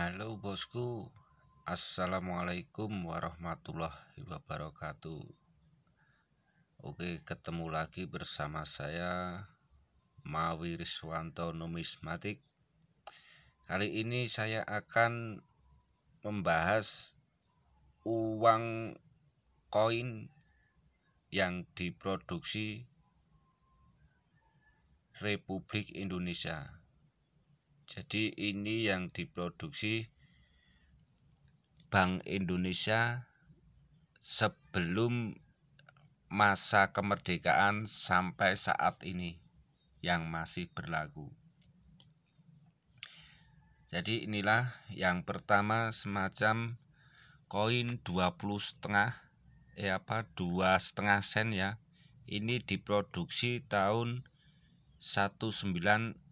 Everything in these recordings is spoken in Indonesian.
Halo bosku, Assalamualaikum warahmatullahi wabarakatuh. Oke, ketemu lagi bersama saya Mawi Riswanto Numismatik. Kali ini saya akan membahas uang koin yang diproduksi Republik Indonesia jadi ini yang diproduksi Bank Indonesia sebelum masa kemerdekaan sampai saat ini yang masih berlaku. Jadi inilah yang pertama semacam koin 20 setengah eh apa dua setengah sen ya. Ini diproduksi tahun 1945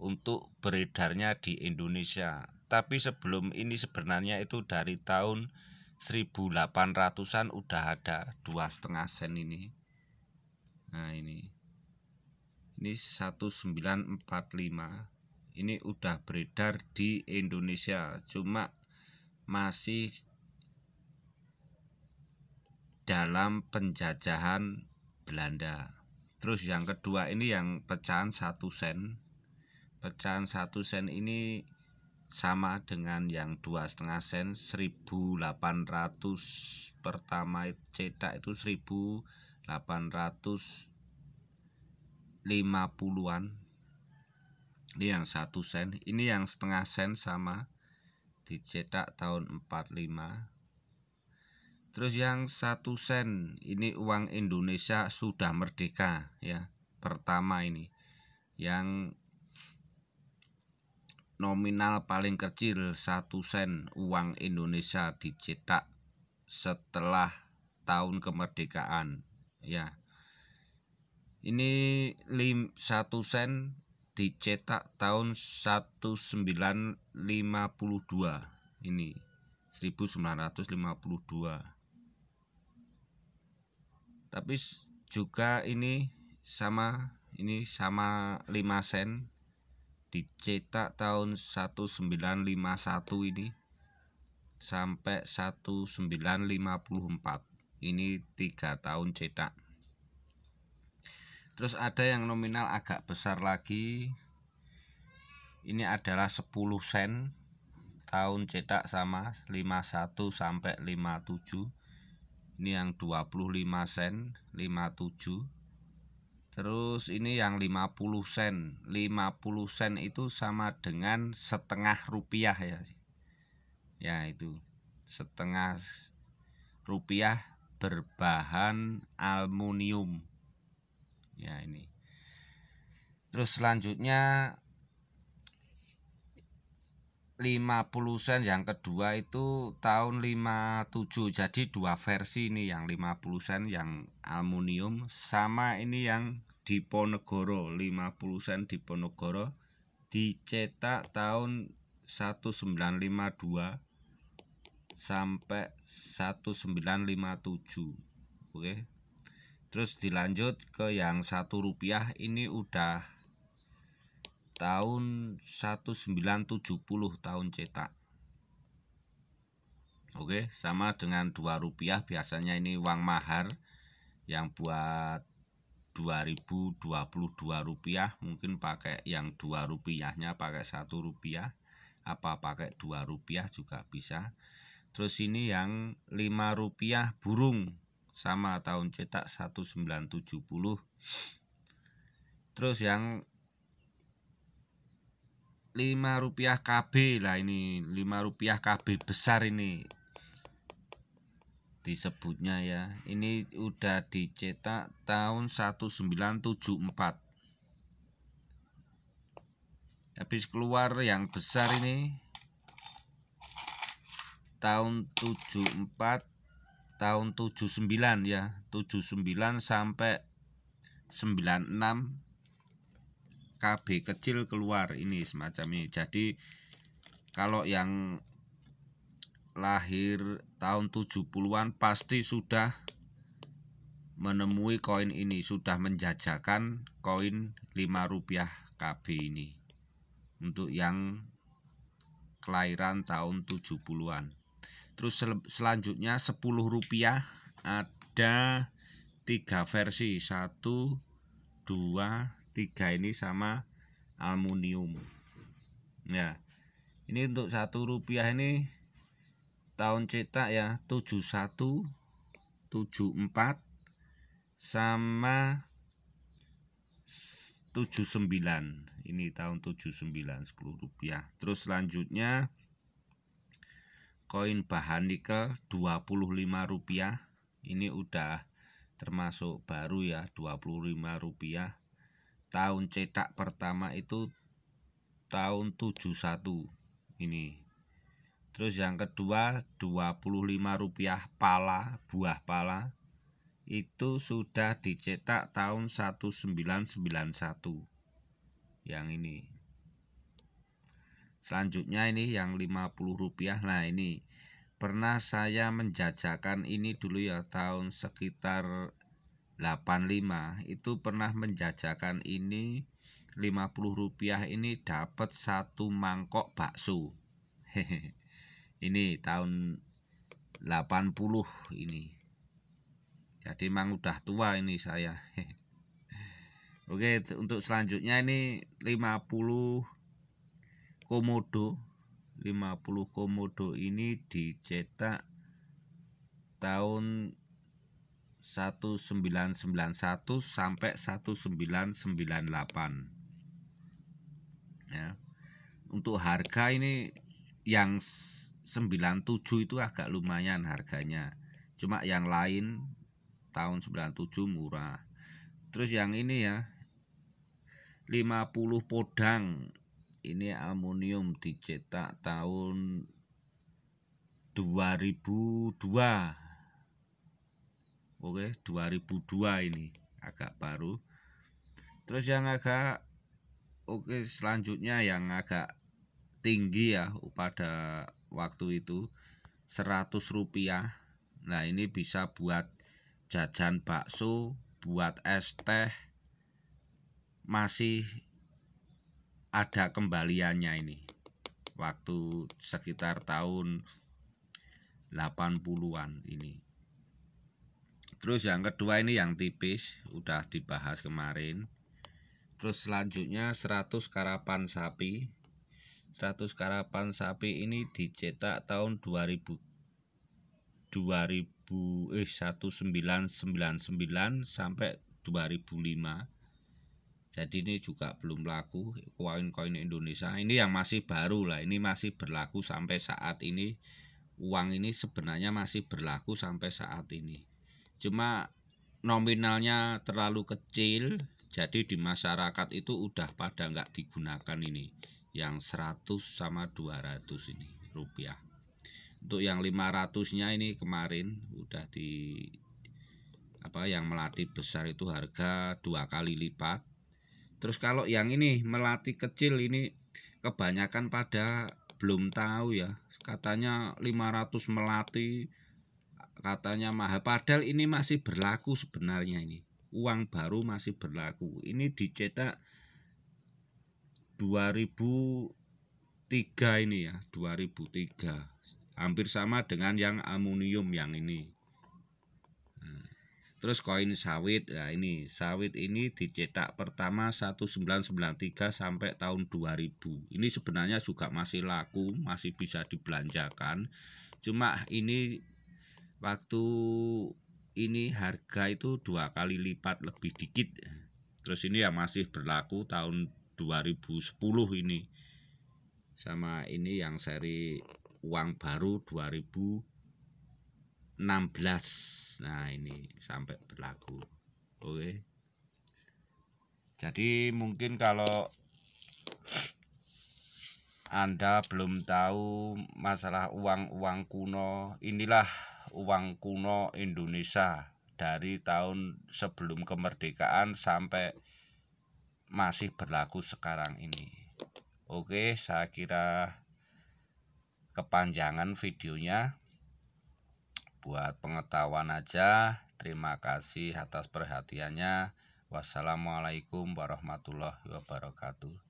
untuk beredarnya di Indonesia. Tapi sebelum ini sebenarnya itu dari tahun 1800-an udah ada dua setengah sen ini. Nah ini, ini 1945. Ini udah beredar di Indonesia, cuma masih dalam penjajahan Belanda. Terus yang kedua ini yang pecahan satu sen pecahan satu sen ini sama dengan yang dua setengah sen 1800 pertama cetak itu 1850-an ini yang satu sen ini yang setengah sen sama dicetak tahun 45 terus yang satu sen ini uang Indonesia sudah merdeka ya pertama ini yang nominal paling kecil 1 sen uang Indonesia dicetak setelah tahun kemerdekaan ya ini 1 sen dicetak tahun 1952 ini 1952 tapi juga ini sama ini sama 5 sen dicetak tahun 1951 ini sampai 1954 ini tiga tahun cetak terus ada yang nominal agak besar lagi ini adalah 10 sen tahun cetak sama 51 sampai 57 ini yang 25 sen 57 Terus ini yang 50 sen. 50 sen itu sama dengan setengah rupiah ya. Ya itu. Setengah rupiah berbahan aluminium. Ya ini. Terus selanjutnya 50 sen yang kedua itu tahun 57. Jadi dua versi ini yang 50 sen yang aluminium sama ini yang Diponegoro 50 sen Diponegoro dicetak tahun 1952 sampai 1957 oke terus dilanjut ke yang satu rupiah ini udah tahun 1970 tahun cetak oke sama dengan dua rupiah biasanya ini uang mahar yang buat 2022 rupiah mungkin pakai yang dua rupiahnya pakai satu rupiah apa pakai dua rupiah juga bisa terus ini yang lima rupiah burung sama tahun cetak 1970 terus yang lima rupiah KB lah ini lima rupiah KB besar ini disebutnya ya. Ini udah dicetak tahun 1974. Habis keluar yang besar ini tahun 74 tahun 79 ya. 79 sampai 96 KB kecil keluar ini semacam ini. Jadi kalau yang lahir tahun 70-an pasti sudah menemui koin ini, sudah menjajakan koin 5 rupiah KB ini untuk yang kelahiran tahun 70-an. Terus sel selanjutnya 10 rupiah ada tiga versi, 1 2 3 ini sama aluminium. Ya. Ini untuk satu rupiah ini tahun cetak ya 71 74 sama 79 ini tahun 79 10 rupiah terus selanjutnya koin bahan nikel 25 rupiah ini udah termasuk baru ya 25 rupiah tahun cetak pertama itu tahun 71 ini Terus yang kedua rp rupiah pala, buah pala itu sudah dicetak tahun 1991. Yang ini. Selanjutnya ini yang rp rupiah Nah, ini pernah saya menjajakan ini dulu ya tahun sekitar 85 itu pernah menjajakan ini rp rupiah ini dapat satu mangkok bakso. Hehehe. ini tahun 80 ini jadi memang udah tua ini saya Oke untuk selanjutnya ini 50 komodo 50 komodo ini dicetak tahun 1991 sampai 1998 ya untuk harga ini yang 97 itu agak lumayan harganya cuma yang lain tahun 97 murah terus yang ini ya 50 podang ini aluminium dicetak tahun 2002 oke 2002 ini agak baru terus yang agak oke selanjutnya yang agak tinggi ya pada waktu itu 100 rupiah nah ini bisa buat jajan bakso buat es teh masih ada kembaliannya ini waktu sekitar tahun 80-an ini terus yang kedua ini yang tipis udah dibahas kemarin terus selanjutnya 100 karapan sapi 100 karapan sapi ini dicetak tahun 2000 2000 eh 1999 sampai 2005 jadi ini juga belum laku koin-koin Indonesia ini yang masih baru lah ini masih berlaku sampai saat ini uang ini sebenarnya masih berlaku sampai saat ini cuma nominalnya terlalu kecil jadi di masyarakat itu udah pada nggak digunakan ini yang 100 sama 200 ini rupiah untuk yang 500 nya ini kemarin udah di apa yang melati besar itu harga dua kali lipat terus kalau yang ini melati kecil ini kebanyakan pada belum tahu ya katanya 500 melati katanya mahal padahal ini masih berlaku sebenarnya ini uang baru masih berlaku ini dicetak 2003 ini ya 2003 hampir sama dengan yang amonium yang ini nah, terus koin sawit nah ini sawit ini dicetak pertama 1993 sampai tahun 2000 ini sebenarnya juga masih laku masih bisa dibelanjakan cuma ini waktu ini harga itu dua kali lipat lebih dikit terus ini ya masih berlaku tahun 2010 ini sama ini yang seri uang baru 2016 nah ini sampai berlaku oke jadi mungkin kalau anda belum tahu masalah uang-uang kuno inilah uang kuno Indonesia dari tahun sebelum kemerdekaan sampai masih berlaku sekarang ini. Oke, saya kira kepanjangan videonya buat pengetahuan aja. Terima kasih atas perhatiannya. Wassalamualaikum warahmatullahi wabarakatuh.